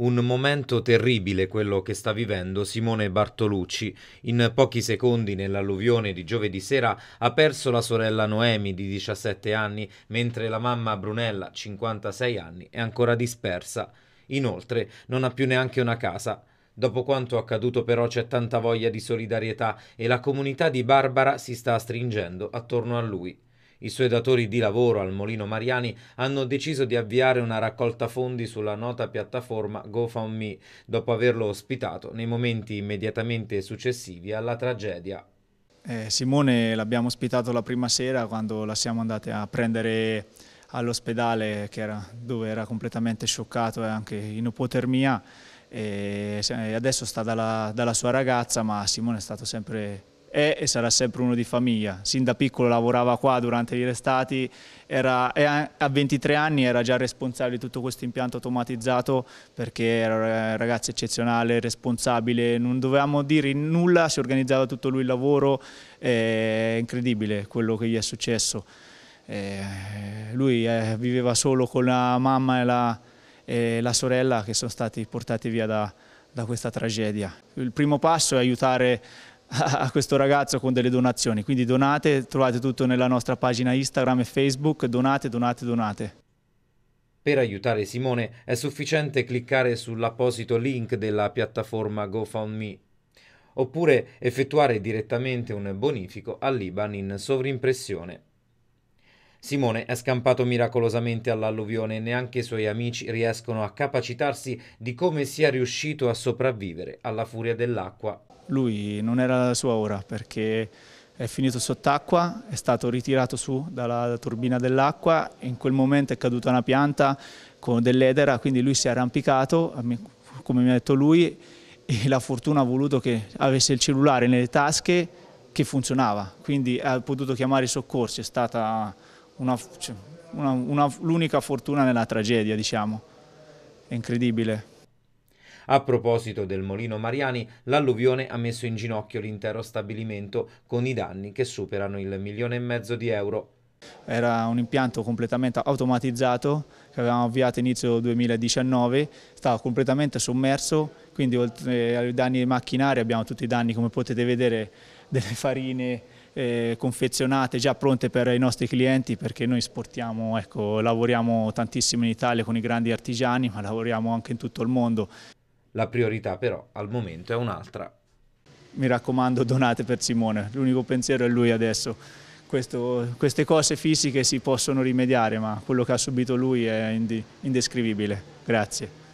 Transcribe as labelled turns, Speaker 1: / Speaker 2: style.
Speaker 1: Un momento terribile quello che sta vivendo Simone Bartolucci. In pochi secondi nell'alluvione di giovedì sera ha perso la sorella Noemi di 17 anni, mentre la mamma Brunella, 56 anni, è ancora dispersa. Inoltre non ha più neanche una casa. Dopo quanto accaduto però c'è tanta voglia di solidarietà e la comunità di Barbara si sta stringendo attorno a lui. I suoi datori di lavoro al Molino Mariani hanno deciso di avviare una raccolta fondi sulla nota piattaforma GoFundMe dopo averlo ospitato nei momenti immediatamente successivi alla tragedia.
Speaker 2: Eh, Simone l'abbiamo ospitato la prima sera quando la siamo andate a prendere all'ospedale dove era completamente scioccato e eh, anche in opotermia. e adesso sta dalla, dalla sua ragazza ma Simone è stato sempre è e sarà sempre uno di famiglia. Sin da piccolo lavorava qua durante gli restati era, a 23 anni era già responsabile di tutto questo impianto automatizzato perché era un ragazzo eccezionale, responsabile, non dovevamo dire nulla, si organizzava tutto lui il lavoro, è incredibile quello che gli è successo. lui eh, viveva solo con la mamma e la, e la sorella che sono stati portati via da, da questa tragedia. Il primo passo è aiutare a questo ragazzo con delle donazioni, quindi donate, trovate tutto nella nostra pagina Instagram e Facebook, donate, donate, donate.
Speaker 1: Per aiutare Simone è sufficiente cliccare sull'apposito link della piattaforma GoFundMe oppure effettuare direttamente un bonifico all'Iban in sovrimpressione. Simone è scampato miracolosamente all'alluvione e neanche i suoi amici riescono a capacitarsi di come sia riuscito a sopravvivere alla furia dell'acqua.
Speaker 2: Lui non era la sua ora perché è finito sott'acqua, è stato ritirato su dalla turbina dell'acqua e in quel momento è caduta una pianta con dell'edera, quindi lui si è arrampicato, come mi ha detto lui, e la fortuna ha voluto che avesse il cellulare nelle tasche che funzionava, quindi ha potuto chiamare i soccorsi, è stata cioè, l'unica fortuna nella tragedia, diciamo. È incredibile.
Speaker 1: A proposito del Molino Mariani, l'alluvione ha messo in ginocchio l'intero stabilimento con i danni che superano il milione e mezzo di euro.
Speaker 2: Era un impianto completamente automatizzato che avevamo avviato inizio 2019, stava completamente sommerso, quindi oltre ai danni macchinari abbiamo tutti i danni come potete vedere delle farine, eh, confezionate, già pronte per i nostri clienti perché noi sportiamo, ecco, lavoriamo tantissimo in Italia con i grandi artigiani ma lavoriamo anche in tutto il mondo. La priorità però al momento è un'altra. Mi raccomando donate per Simone, l'unico pensiero è lui adesso. Questo, queste cose fisiche si possono rimediare ma quello che ha subito lui è indescrivibile. Grazie.